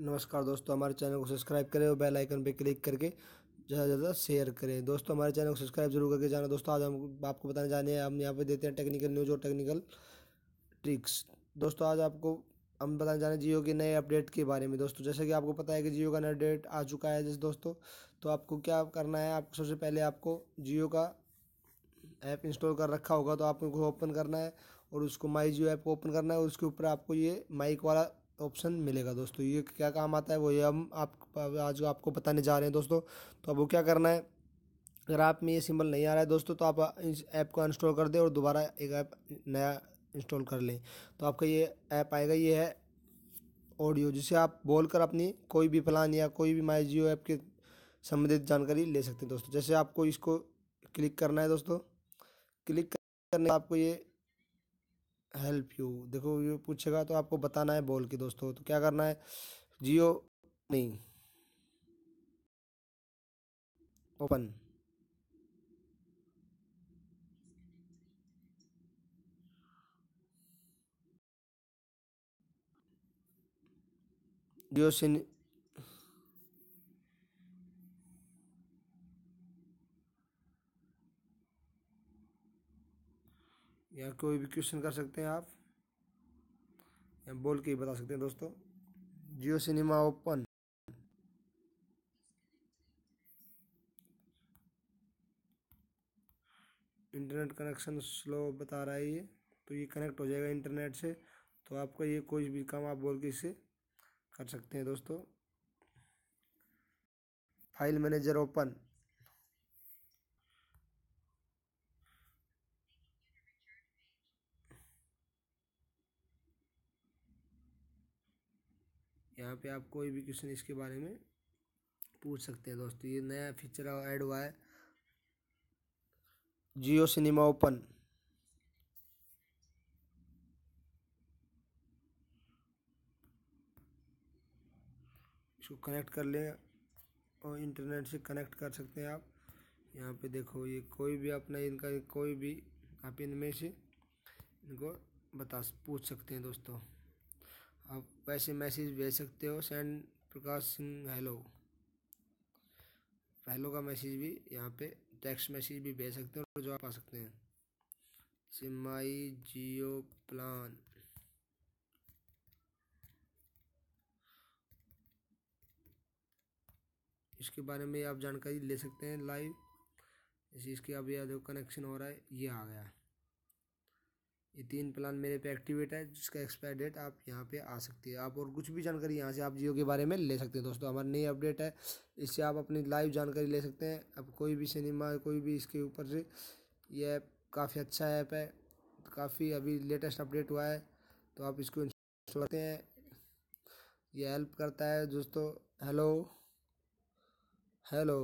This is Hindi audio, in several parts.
नमस्कार दोस्तों हमारे चैनल को सब्सक्राइब करें और बेल आइकन पर क्लिक करके ज़्यादा से ज़्यादा शेयर करें दोस्तों हमारे चैनल को सब्सक्राइब जरूर करके जाना दोस्तों आज हम आपको बताने जाने हैं हम यहाँ पे देते हैं टेक्निकल न्यूज़ और टेक्निकल ट्रिक्स दोस्तों आज आपको हम बताने जाने जियो के नए अपडेट के बारे में दोस्तों जैसे कि आपको पता है कि जियो का नया अपडेट आ चुका है जैसे दोस्तों तो आपको क्या करना है आपको सबसे पहले आपको जियो का ऐप इंस्टॉल कर रखा होगा तो आपको ओपन करना है और उसको माई जियो ऐप को ओपन करना है और उसके ऊपर आपको ये माइक वाला ऑप्शन मिलेगा दोस्तों ये क्या काम आता है वो ये हम आप आज आपको बताने जा रहे हैं दोस्तों तो अब वो क्या करना है अगर आप में ये सिंबल नहीं आ रहा है दोस्तों तो आप इस ऐप को इंस्टॉल कर दें और दोबारा एक ऐप नया इंस्टॉल कर लें तो आपका ये ऐप आएगा ये है ऑडियो जिसे आप बोलकर अपनी कोई भी प्लान या कोई भी माई जियो ऐप के संबंधित जानकारी ले सकते हैं दोस्तों जैसे आपको इसको क्लिक करना है दोस्तों क्लिक करने आपको ये हेल्प यू देखो ये पूछेगा तो आपको बताना है बोल के दोस्तों तो क्या करना है जियो नहीं ओपन जियो सिम या कोई भी क्वेश्चन कर सकते हैं आप या बोल के ही बता सकते हैं दोस्तों Jio cinema open internet connection slow बता रहा है ये तो ये कनेक्ट हो जाएगा इंटरनेट से तो आपका ये कोई भी काम आप बोल के इसे कर सकते हैं दोस्तों फाइल मैनेजर ओपन यहाँ पे आप कोई भी क्वेश्चन इसके बारे में पूछ सकते हैं दोस्तों ये नया फीचर ऐड हुआ है जियो सिनेमा ओपन इसको कनेक्ट कर लें और इंटरनेट से कनेक्ट कर सकते हैं आप यहाँ पे देखो ये कोई भी अपना इनका कोई भी आप इनमें से इनको बता पूछ सकते हैं दोस्तों आप वैसे मैसेज भेज सकते हो send Prakash Singh hello hello का मैसेज भी यहाँ पे टेक्स्ट मैसेज भी भेज सकते हो और जवाब पा सकते हैं सिमाई जियो प्लान इसके बारे में आप जानकारी ले सकते हैं लाइव इसके अब कनेक्शन हो रहा है ये आ गया है ये तीन प्लान मेरे पे एक्टिवेट है जिसका एक्सपायर डेट आप यहाँ पे आ सकती है आप और कुछ भी जानकारी यहाँ से आप जियो के बारे में ले सकते हैं दोस्तों हमारी नई अपडेट है इससे आप अपनी लाइव जानकारी ले सकते हैं अब कोई भी सिनेमा कोई भी इसके ऊपर से ये ऐप काफ़ी अच्छा ऐप है काफ़ी अभी लेटेस्ट अपडेट हुआ है तो आप इसको करते हैं ये हेल्प करता है दोस्तों hello hello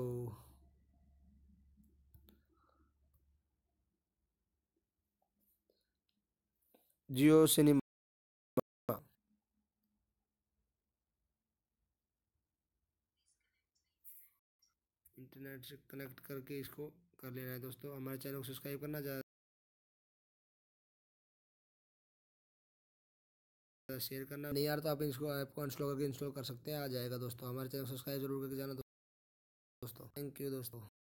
Jio cinema internet से कनेक्ट करके इसको कर लेना है दोस्तों हमारे चैनल को सब्सक्राइब करना ज़्यादा शेयर करना नहीं यार तो आप इसको ऐप को इंस्टॉल करके इंस्टॉल कर सकते हैं आ जाएगा दोस्तों हमारे चैनल को सब्सक्राइब जरूर करके जाना दोस्तों थैंक यू दोस्तों